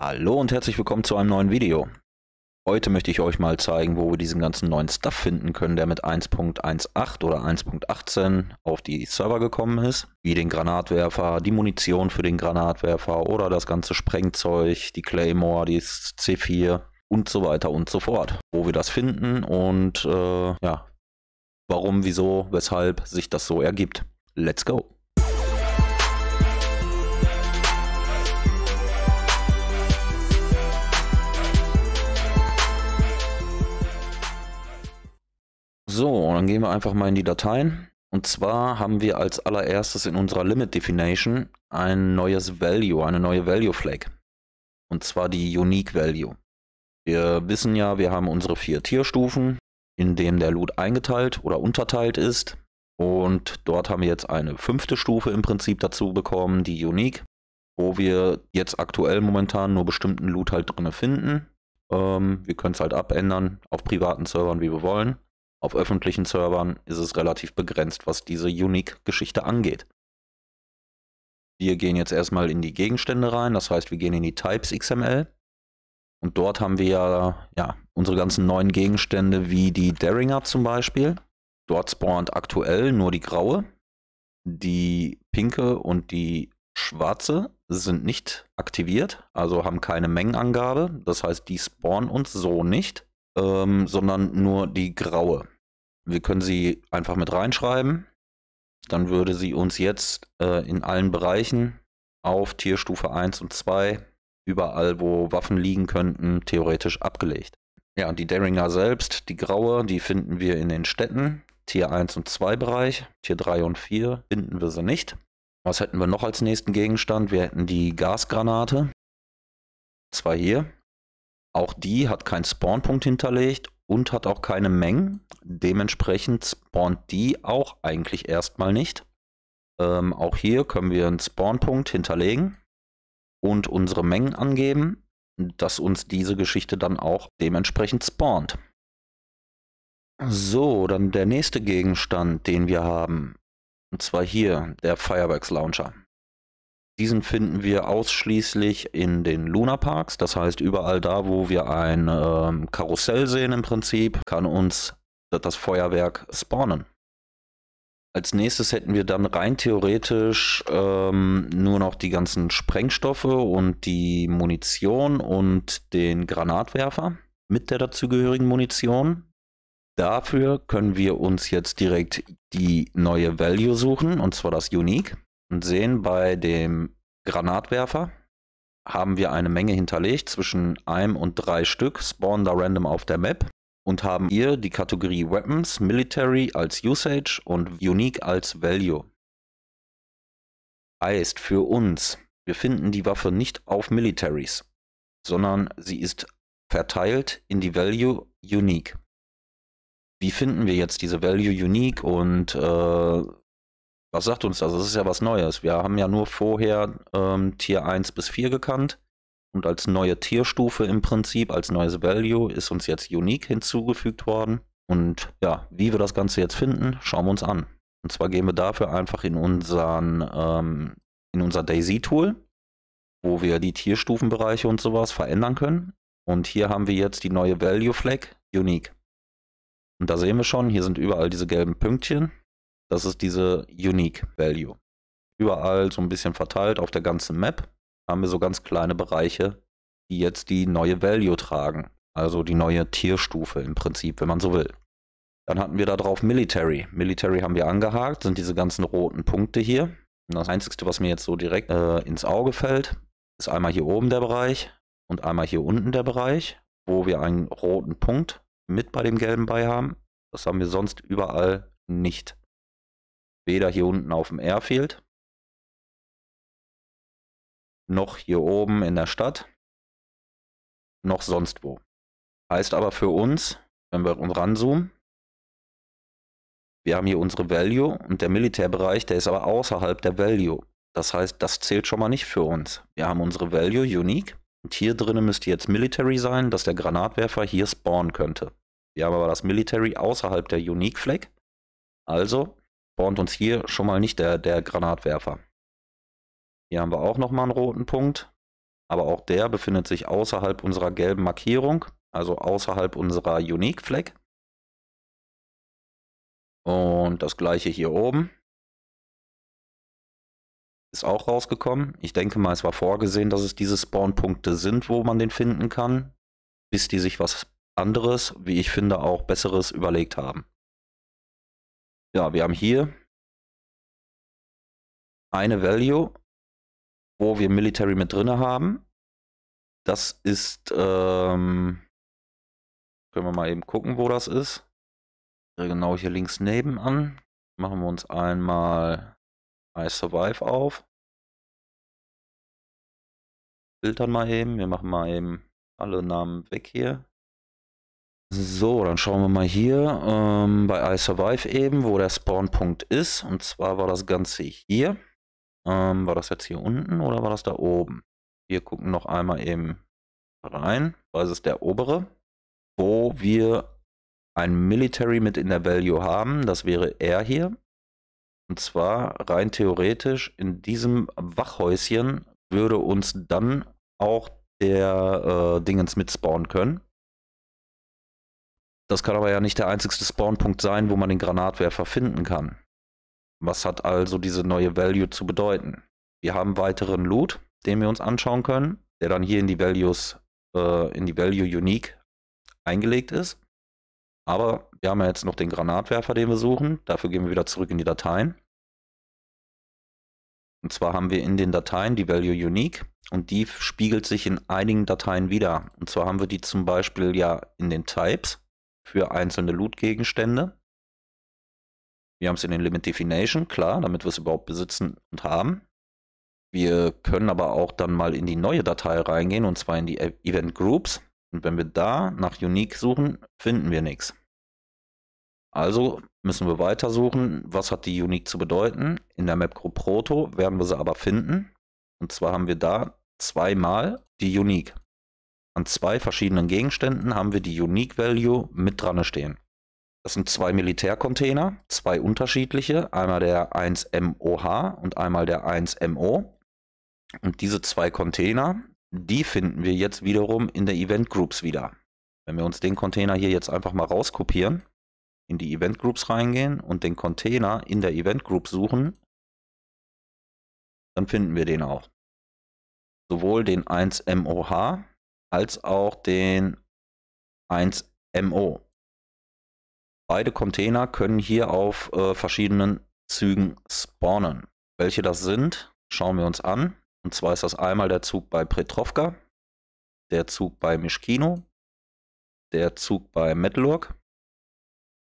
Hallo und herzlich willkommen zu einem neuen Video. Heute möchte ich euch mal zeigen, wo wir diesen ganzen neuen Stuff finden können, der mit 1.18 oder 1.18 auf die Server gekommen ist. Wie den Granatwerfer, die Munition für den Granatwerfer oder das ganze Sprengzeug, die Claymore, die C4 und so weiter und so fort. Wo wir das finden und äh, ja, warum, wieso, weshalb sich das so ergibt. Let's go! gehen wir einfach mal in die Dateien. Und zwar haben wir als allererstes in unserer Limit Definition ein neues Value, eine neue Value Flag. Und zwar die Unique Value. Wir wissen ja, wir haben unsere vier Tierstufen, in denen der Loot eingeteilt oder unterteilt ist. Und dort haben wir jetzt eine fünfte Stufe im Prinzip dazu bekommen, die Unique, wo wir jetzt aktuell momentan nur bestimmten Loot halt drin finden. Ähm, wir können es halt abändern auf privaten Servern, wie wir wollen. Auf öffentlichen Servern ist es relativ begrenzt, was diese Unique-Geschichte angeht. Wir gehen jetzt erstmal in die Gegenstände rein, das heißt, wir gehen in die Types XML. Und dort haben wir ja, ja unsere ganzen neuen Gegenstände, wie die Daring zum Beispiel. Dort spawnt aktuell nur die graue. Die pinke und die schwarze sind nicht aktiviert, also haben keine Mengenangabe. Das heißt, die spawnen uns so nicht ähm, sondern nur die graue. Wir können sie einfach mit reinschreiben. Dann würde sie uns jetzt äh, in allen Bereichen auf Tierstufe 1 und 2, überall wo Waffen liegen könnten, theoretisch abgelegt. Ja, die Deringer selbst, die graue, die finden wir in den Städten. Tier 1 und 2 Bereich, Tier 3 und 4 finden wir sie nicht. Was hätten wir noch als nächsten Gegenstand? Wir hätten die Gasgranate. Zwei hier, auch die hat keinen Spawnpunkt hinterlegt und hat auch keine Mengen. Dementsprechend spawnt die auch eigentlich erstmal nicht. Ähm, auch hier können wir einen Spawnpunkt hinterlegen und unsere Mengen angeben, dass uns diese Geschichte dann auch dementsprechend spawnt. So, dann der nächste Gegenstand, den wir haben. Und zwar hier, der Fireworks Launcher. Diesen finden wir ausschließlich in den Lunaparks, das heißt überall da, wo wir ein ähm, Karussell sehen im Prinzip, kann uns das Feuerwerk spawnen. Als nächstes hätten wir dann rein theoretisch ähm, nur noch die ganzen Sprengstoffe und die Munition und den Granatwerfer mit der dazugehörigen Munition. Dafür können wir uns jetzt direkt die neue Value suchen, und zwar das Unique und sehen, bei dem Granatwerfer haben wir eine Menge hinterlegt zwischen einem und drei Stück, spawnen da random auf der Map und haben hier die Kategorie Weapons, Military als Usage und Unique als Value. Heißt für uns, wir finden die Waffe nicht auf Militaries, sondern sie ist verteilt in die Value Unique. Wie finden wir jetzt diese Value Unique und äh, was sagt uns das? Das ist ja was Neues. Wir haben ja nur vorher ähm, Tier 1 bis 4 gekannt. Und als neue Tierstufe im Prinzip, als neues Value, ist uns jetzt Unique hinzugefügt worden. Und ja, wie wir das Ganze jetzt finden, schauen wir uns an. Und zwar gehen wir dafür einfach in, unseren, ähm, in unser Daisy-Tool, wo wir die Tierstufenbereiche und sowas verändern können. Und hier haben wir jetzt die neue Value Flag, Unique. Und da sehen wir schon, hier sind überall diese gelben Pünktchen. Das ist diese Unique Value. Überall so ein bisschen verteilt auf der ganzen Map haben wir so ganz kleine Bereiche, die jetzt die neue Value tragen. Also die neue Tierstufe im Prinzip, wenn man so will. Dann hatten wir da drauf Military. Military haben wir angehakt, sind diese ganzen roten Punkte hier. Und das Einzige, was mir jetzt so direkt äh, ins Auge fällt, ist einmal hier oben der Bereich und einmal hier unten der Bereich, wo wir einen roten Punkt mit bei dem gelben bei haben. Das haben wir sonst überall nicht. Weder hier unten auf dem Airfield, noch hier oben in der Stadt, noch sonst wo. Heißt aber für uns, wenn wir uns ranzoomen, wir haben hier unsere Value und der Militärbereich, der ist aber außerhalb der Value. Das heißt, das zählt schon mal nicht für uns. Wir haben unsere Value Unique und hier drinnen müsste jetzt Military sein, dass der Granatwerfer hier spawnen könnte. Wir haben aber das Military außerhalb der Unique Flag. Also spawnt uns hier schon mal nicht der, der Granatwerfer. Hier haben wir auch nochmal einen roten Punkt, aber auch der befindet sich außerhalb unserer gelben Markierung, also außerhalb unserer Unique Flag. Und das gleiche hier oben ist auch rausgekommen. Ich denke mal, es war vorgesehen, dass es diese Spawnpunkte sind, wo man den finden kann, bis die sich was anderes, wie ich finde, auch besseres überlegt haben ja, wir haben hier eine Value, wo wir Military mit drin haben. Das ist, ähm, können wir mal eben gucken, wo das ist. Genau hier links nebenan. Machen wir uns einmal I Survive auf. Filtern mal eben. Wir machen mal eben alle Namen weg hier. So, dann schauen wir mal hier ähm, bei Survive eben, wo der Spawnpunkt ist. Und zwar war das Ganze hier. Ähm, war das jetzt hier unten oder war das da oben? Wir gucken noch einmal eben rein. Was ist der obere? Wo wir ein Military mit in der Value haben. Das wäre er hier. Und zwar rein theoretisch in diesem Wachhäuschen würde uns dann auch der äh, Dingens mitspawnen können. Das kann aber ja nicht der einzigste Spawnpunkt sein, wo man den Granatwerfer finden kann. Was hat also diese neue Value zu bedeuten? Wir haben weiteren Loot, den wir uns anschauen können, der dann hier in die Values, äh, in die Value Unique eingelegt ist. Aber wir haben ja jetzt noch den Granatwerfer, den wir suchen. Dafür gehen wir wieder zurück in die Dateien. Und zwar haben wir in den Dateien die Value Unique und die spiegelt sich in einigen Dateien wieder. Und zwar haben wir die zum Beispiel ja in den Types für einzelne Loot-Gegenstände. Wir haben es in den Limit Definition, klar, damit wir es überhaupt besitzen und haben. Wir können aber auch dann mal in die neue Datei reingehen und zwar in die e- Event Groups. Und wenn wir da nach Unique suchen, finden wir nichts. Also müssen wir weitersuchen, was hat die Unique zu bedeuten. In der Map Group Proto werden wir sie aber finden. Und zwar haben wir da zweimal die Unique. An zwei verschiedenen Gegenständen haben wir die Unique Value mit dran stehen. Das sind zwei Militärcontainer, zwei unterschiedliche, einmal der 1MOH und einmal der 1MO. Und diese zwei Container, die finden wir jetzt wiederum in der Event Groups wieder. Wenn wir uns den Container hier jetzt einfach mal rauskopieren, in die Event Groups reingehen und den Container in der Event Group suchen, dann finden wir den auch. Sowohl den 1MOH als auch den 1MO. Beide Container können hier auf äh, verschiedenen Zügen spawnen. Welche das sind, schauen wir uns an. Und zwar ist das einmal der Zug bei Petrovka, der Zug bei Mischkino, der Zug bei Metalurg,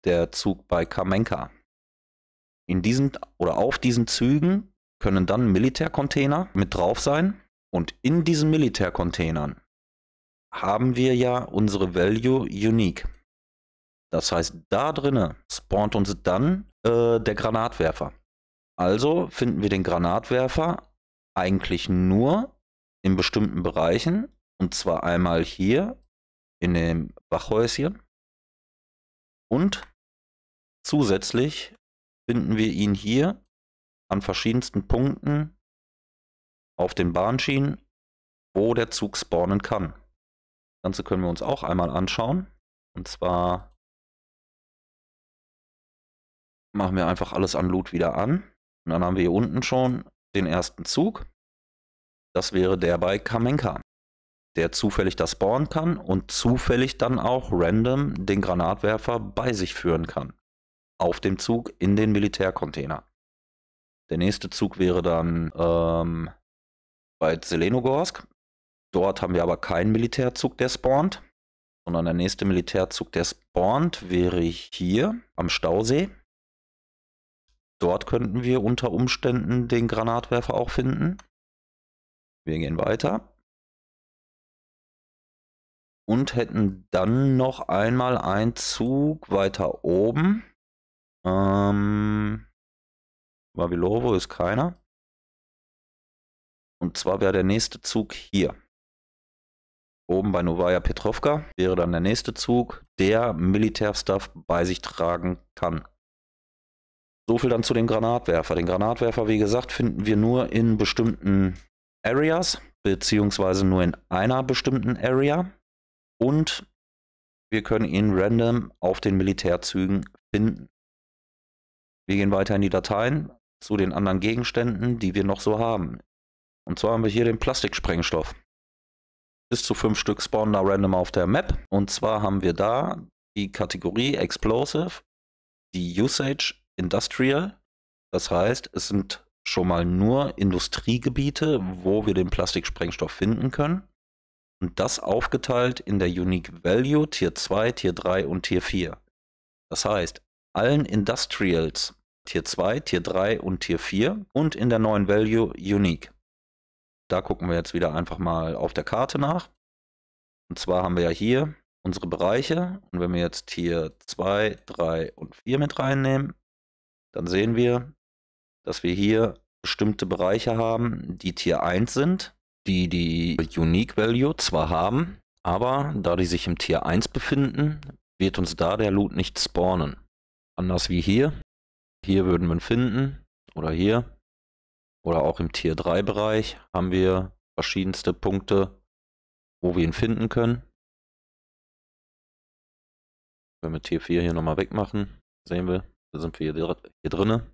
der Zug bei Kamenka. In diesen oder auf diesen Zügen können dann Militärcontainer mit drauf sein und in diesen Militärcontainern haben wir ja unsere Value Unique. Das heißt, da drinnen spawnt uns dann äh, der Granatwerfer. Also finden wir den Granatwerfer eigentlich nur in bestimmten Bereichen. Und zwar einmal hier in dem Wachhäuschen. Und zusätzlich finden wir ihn hier an verschiedensten Punkten auf den Bahnschienen, wo der Zug spawnen kann. Ganze können wir uns auch einmal anschauen. Und zwar machen wir einfach alles an Loot wieder an. Und dann haben wir hier unten schon den ersten Zug. Das wäre der bei Kamenka, der zufällig das spawnen kann und zufällig dann auch random den Granatwerfer bei sich führen kann. Auf dem Zug in den Militärcontainer. Der nächste Zug wäre dann ähm, bei Zelenogorsk. Dort haben wir aber keinen Militärzug, der spawnt, sondern der nächste Militärzug, der spawnt, wäre hier am Stausee. Dort könnten wir unter Umständen den Granatwerfer auch finden. Wir gehen weiter. Und hätten dann noch einmal einen Zug weiter oben. Ähm, Vavilovo ist keiner. Und zwar wäre der nächste Zug hier. Oben bei Novaya Petrovka wäre dann der nächste Zug, der Militärstuff bei sich tragen kann. So viel dann zu dem Granatwerfer. Den Granatwerfer, wie gesagt, finden wir nur in bestimmten Areas, beziehungsweise nur in einer bestimmten Area. Und wir können ihn random auf den Militärzügen finden. Wir gehen weiter in die Dateien zu den anderen Gegenständen, die wir noch so haben. Und zwar haben wir hier den Plastiksprengstoff bis zu fünf Stück spawnen da random auf der Map. Und zwar haben wir da die Kategorie Explosive, die Usage Industrial. Das heißt, es sind schon mal nur Industriegebiete, wo wir den Plastiksprengstoff finden können. Und das aufgeteilt in der Unique Value Tier 2, Tier 3 und Tier 4. Das heißt, allen Industrials Tier 2, Tier 3 und Tier 4 und in der neuen Value Unique da gucken wir jetzt wieder einfach mal auf der Karte nach. Und zwar haben wir ja hier unsere Bereiche. Und wenn wir jetzt hier 2, 3 und 4 mit reinnehmen, dann sehen wir, dass wir hier bestimmte Bereiche haben, die Tier 1 sind, die die Unique Value zwar haben, aber da die sich im Tier 1 befinden, wird uns da der Loot nicht spawnen. Anders wie hier. Hier würden wir ihn finden oder hier oder auch im Tier 3 Bereich haben wir verschiedenste Punkte, wo wir ihn finden können. Wenn wir Tier 4 hier nochmal wegmachen, sehen wir, da sind wir hier, hier drinne.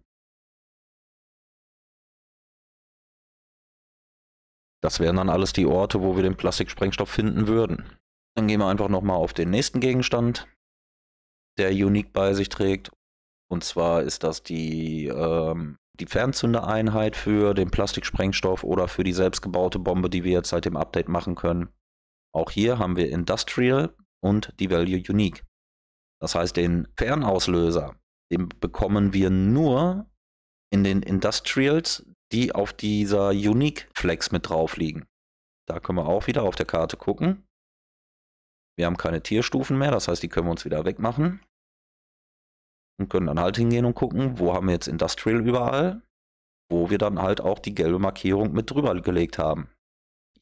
Das wären dann alles die Orte, wo wir den Plastiksprengstoff finden würden. Dann gehen wir einfach nochmal auf den nächsten Gegenstand, der Unique bei sich trägt. Und zwar ist das die ähm, die Fernzündereinheit für den Plastiksprengstoff oder für die selbstgebaute Bombe, die wir jetzt seit dem Update machen können. Auch hier haben wir Industrial und die Value Unique. Das heißt, den Fernauslöser, den bekommen wir nur in den Industrials, die auf dieser Unique Flex mit drauf liegen. Da können wir auch wieder auf der Karte gucken. Wir haben keine Tierstufen mehr, das heißt, die können wir uns wieder wegmachen und können dann halt hingehen und gucken, wo haben wir jetzt Industrial überall, wo wir dann halt auch die gelbe Markierung mit drüber gelegt haben.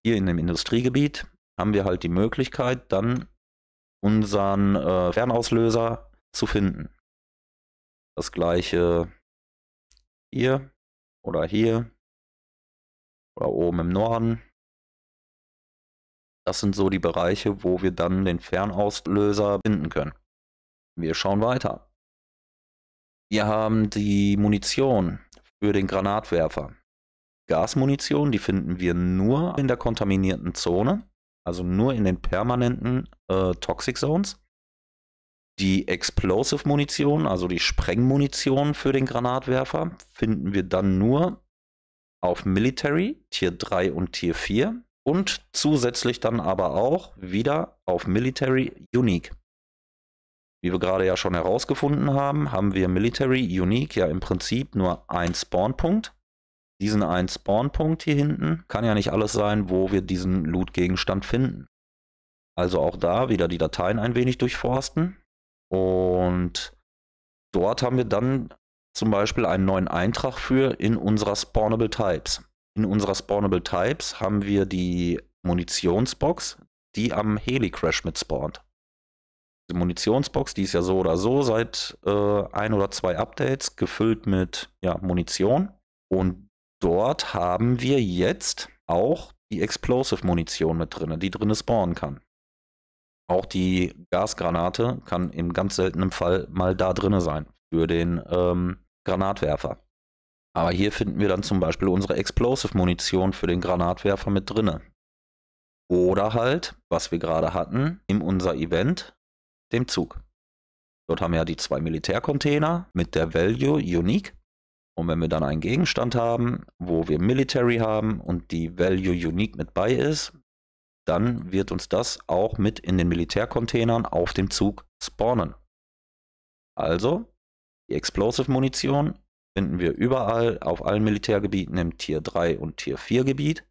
Hier in dem Industriegebiet haben wir halt die Möglichkeit, dann unseren äh, Fernauslöser zu finden. Das gleiche hier oder hier oder oben im Norden. Das sind so die Bereiche, wo wir dann den Fernauslöser finden können. Wir schauen weiter. Wir haben die Munition für den Granatwerfer. Gasmunition, die finden wir nur in der kontaminierten Zone, also nur in den permanenten äh, Toxic Zones. Die Explosive Munition, also die Sprengmunition für den Granatwerfer, finden wir dann nur auf Military, Tier 3 und Tier 4 und zusätzlich dann aber auch wieder auf Military Unique. Wie wir gerade ja schon herausgefunden haben, haben wir Military Unique ja im Prinzip nur einen Spawnpunkt. Diesen einen Spawnpunkt hier hinten kann ja nicht alles sein, wo wir diesen Loot-Gegenstand finden. Also auch da wieder die Dateien ein wenig durchforsten. Und dort haben wir dann zum Beispiel einen neuen Eintrag für in unserer Spawnable Types. In unserer Spawnable Types haben wir die Munitionsbox, die am Helicrash mit spawnt. Munitionsbox, die ist ja so oder so seit äh, ein oder zwei Updates gefüllt mit ja, Munition. Und dort haben wir jetzt auch die Explosive-Munition mit drin, die drin spawnen kann. Auch die Gasgranate kann im ganz seltenen Fall mal da drin sein für den ähm, Granatwerfer. Aber hier finden wir dann zum Beispiel unsere Explosive-Munition für den Granatwerfer mit drin. Oder halt, was wir gerade hatten, in unser Event dem Zug. Dort haben wir ja die zwei Militärcontainer mit der Value Unique. Und wenn wir dann einen Gegenstand haben, wo wir Military haben und die Value Unique mit bei ist, dann wird uns das auch mit in den Militärcontainern auf dem Zug spawnen. Also, die Explosive-Munition finden wir überall auf allen Militärgebieten im Tier 3 und Tier 4 Gebiet.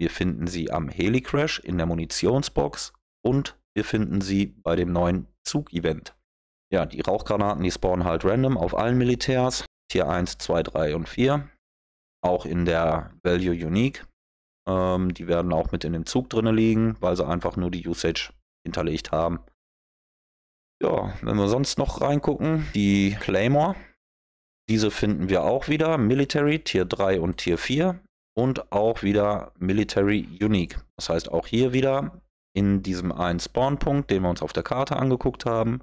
Wir finden sie am Helicrash in der Munitionsbox und wir finden sie bei dem neuen Zug-Event. Ja, die Rauchgranaten, die spawnen halt random auf allen Militärs. Tier 1, 2, 3 und 4. Auch in der Value Unique. Ähm, die werden auch mit in dem Zug drinne liegen, weil sie einfach nur die Usage hinterlegt haben. Ja, wenn wir sonst noch reingucken, die Claymore. Diese finden wir auch wieder. Military, Tier 3 und Tier 4. Und auch wieder Military Unique. Das heißt auch hier wieder in diesem einen Spawnpunkt, den wir uns auf der Karte angeguckt haben,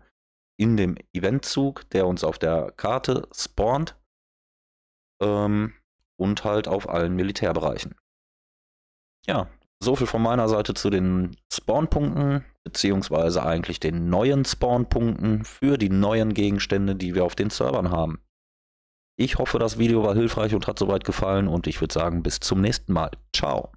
in dem Eventzug, der uns auf der Karte spawnt ähm, und halt auf allen Militärbereichen. Ja, so viel von meiner Seite zu den Spawnpunkten, beziehungsweise eigentlich den neuen Spawnpunkten für die neuen Gegenstände, die wir auf den Servern haben. Ich hoffe, das Video war hilfreich und hat soweit gefallen und ich würde sagen, bis zum nächsten Mal. Ciao.